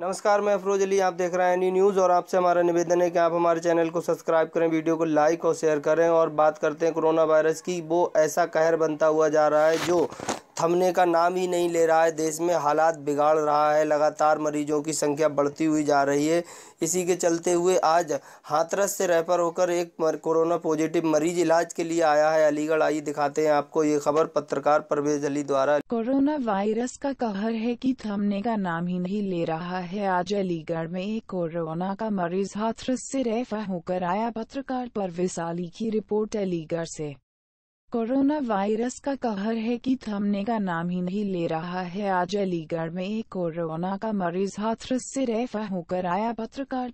नमस्कार मैं अफरोज अली आप देख रहे हैं न्यू न्यूज़ और आपसे हमारा निवेदन है कि आप हमारे चैनल को सब्सक्राइब करें वीडियो को लाइक और शेयर करें और बात करते हैं कोरोना वायरस की वो ऐसा कहर बनता हुआ जा रहा है जो थमने का नाम ही नहीं ले रहा है देश में हालात बिगाड़ रहा है लगातार मरीजों की संख्या बढ़ती हुई जा रही है इसी के चलते हुए आज हाथरस से रेफर होकर एक कोरोना पॉजिटिव मरीज इलाज के लिए आया है अलीगढ़ आई दिखाते हैं आपको ये खबर पत्रकार परवेज अली द्वारा कोरोना वायरस का कहर है कि थमने का नाम ही नहीं ले रहा है आज अलीगढ़ में एक कोरोना का मरीज हाथरस ऐसी रेफर होकर आया पत्रकार परवेज अली की रिपोर्ट अलीगढ़ ऐसी कोरोना वायरस का कहर है कि थमने का नाम ही नहीं ले रहा है आज अलीगढ़ में एक कोरोना का मरीज हाथरस से रेफा होकर आया पत्रकार